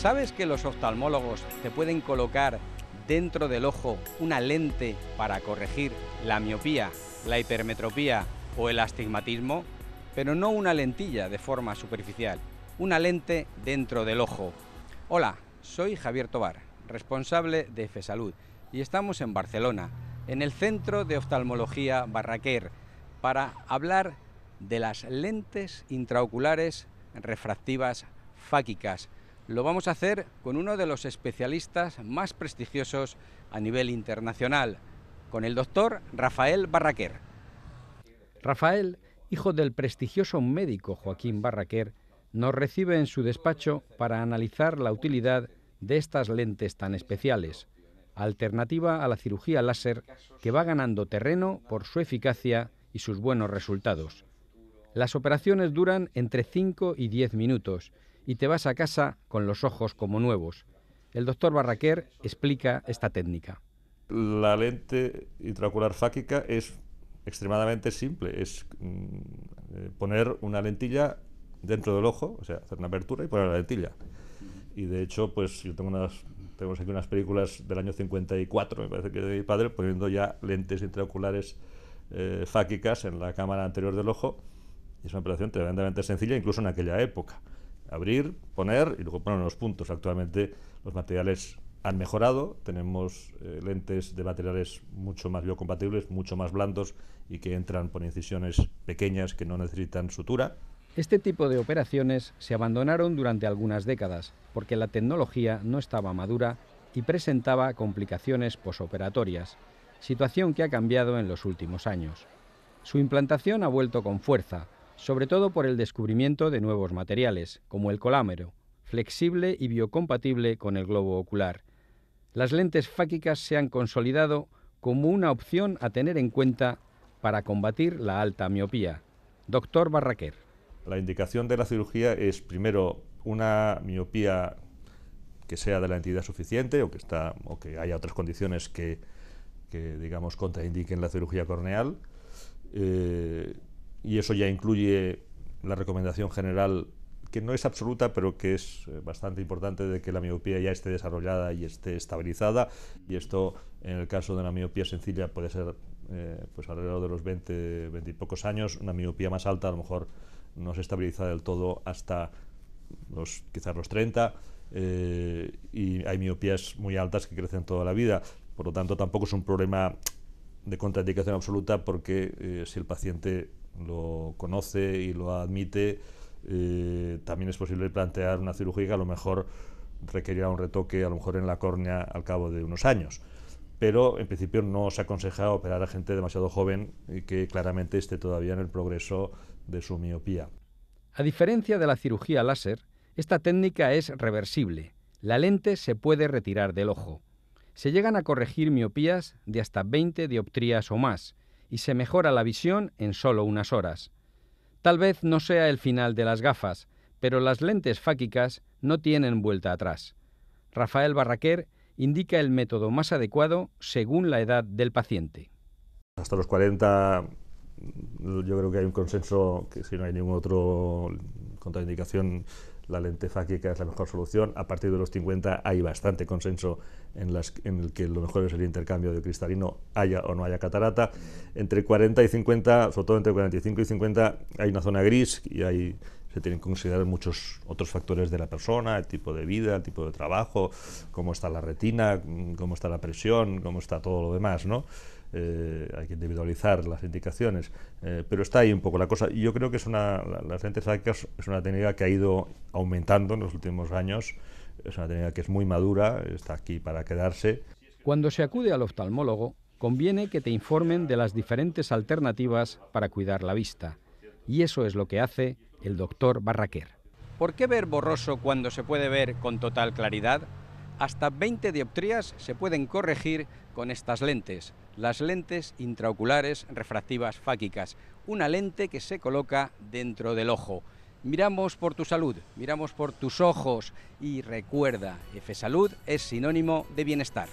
¿Sabes que los oftalmólogos te pueden colocar dentro del ojo una lente para corregir la miopía, la hipermetropía o el astigmatismo? Pero no una lentilla de forma superficial, una lente dentro del ojo. Hola, soy Javier Tobar, responsable de FESALUD, y estamos en Barcelona, en el Centro de Oftalmología Barraquer, para hablar de las lentes intraoculares refractivas fáquicas lo vamos a hacer con uno de los especialistas más prestigiosos a nivel internacional, con el doctor Rafael Barraquer. Rafael, hijo del prestigioso médico Joaquín Barraquer, nos recibe en su despacho para analizar la utilidad de estas lentes tan especiales, alternativa a la cirugía láser que va ganando terreno por su eficacia y sus buenos resultados. Las operaciones duran entre 5 y 10 minutos y te vas a casa con los ojos como nuevos. El doctor Barraquer explica esta técnica. La lente intraocular fáquica es extremadamente simple. Es mm, eh, poner una lentilla dentro del ojo, o sea, hacer una apertura y poner la lentilla. Y de hecho, pues yo tengo unas, tenemos aquí unas películas del año 54, me parece que de mi padre, poniendo ya lentes intraoculares eh, fáquicas en la cámara anterior del ojo. Y es una operación tremendamente sencilla, incluso en aquella época abrir, poner y luego poner los puntos. Actualmente los materiales han mejorado, tenemos eh, lentes de materiales mucho más biocompatibles, mucho más blandos y que entran por incisiones pequeñas que no necesitan sutura. Este tipo de operaciones se abandonaron durante algunas décadas porque la tecnología no estaba madura y presentaba complicaciones posoperatorias, situación que ha cambiado en los últimos años. Su implantación ha vuelto con fuerza, sobre todo por el descubrimiento de nuevos materiales, como el colámero, flexible y biocompatible con el globo ocular. Las lentes fáquicas se han consolidado como una opción a tener en cuenta para combatir la alta miopía. Doctor Barraquer. La indicación de la cirugía es primero una miopía que sea de la entidad suficiente o que, está, o que haya otras condiciones que, digamos, contraindiquen la cirugía corneal. Eh, y eso ya incluye la recomendación general, que no es absoluta, pero que es eh, bastante importante de que la miopía ya esté desarrollada y esté estabilizada, y esto en el caso de una miopía sencilla puede ser eh, pues alrededor de los 20, 20 y pocos años, una miopía más alta a lo mejor no se estabiliza del todo hasta los, quizás los 30, eh, y hay miopías muy altas que crecen toda la vida. Por lo tanto, tampoco es un problema de contraindicación absoluta porque si el paciente lo conoce y lo admite, eh, también es posible plantear una cirugía que a lo mejor requerirá un retoque, a lo mejor en la córnea, al cabo de unos años. Pero en principio no se aconseja operar a gente demasiado joven y que claramente esté todavía en el progreso de su miopía. A diferencia de la cirugía láser, esta técnica es reversible. La lente se puede retirar del ojo. Se llegan a corregir miopías de hasta 20 dioptrías o más, y se mejora la visión en solo unas horas. Tal vez no sea el final de las gafas, pero las lentes fáquicas no tienen vuelta atrás. Rafael Barraquer indica el método más adecuado según la edad del paciente. Hasta los 40 yo creo que hay un consenso que si no hay ningún otro contraindicación la lente fáquica es la mejor solución. A partir de los 50 hay bastante consenso en, en el que lo mejor es el intercambio de cristalino, haya o no haya catarata. Entre 40 y 50, sobre todo entre 45 y 50, hay una zona gris y hay se tienen que considerar muchos otros factores de la persona, el tipo de vida, el tipo de trabajo, cómo está la retina, mm, cómo está la presión, cómo está todo lo demás, ¿no? Eh, hay que individualizar las indicaciones, eh, pero está ahí un poco la cosa. Yo creo que es una, la, las lentes es una técnica que ha ido aumentando en los últimos años, es una técnica que es muy madura, está aquí para quedarse. Cuando se acude al oftalmólogo, conviene que te informen de las diferentes alternativas para cuidar la vista, y eso es lo que hace el doctor Barraquer. ¿Por qué ver borroso cuando se puede ver con total claridad? Hasta 20 dioptrías se pueden corregir con estas lentes, las lentes intraoculares refractivas fáquicas, una lente que se coloca dentro del ojo. Miramos por tu salud, miramos por tus ojos y recuerda, F Salud es sinónimo de bienestar.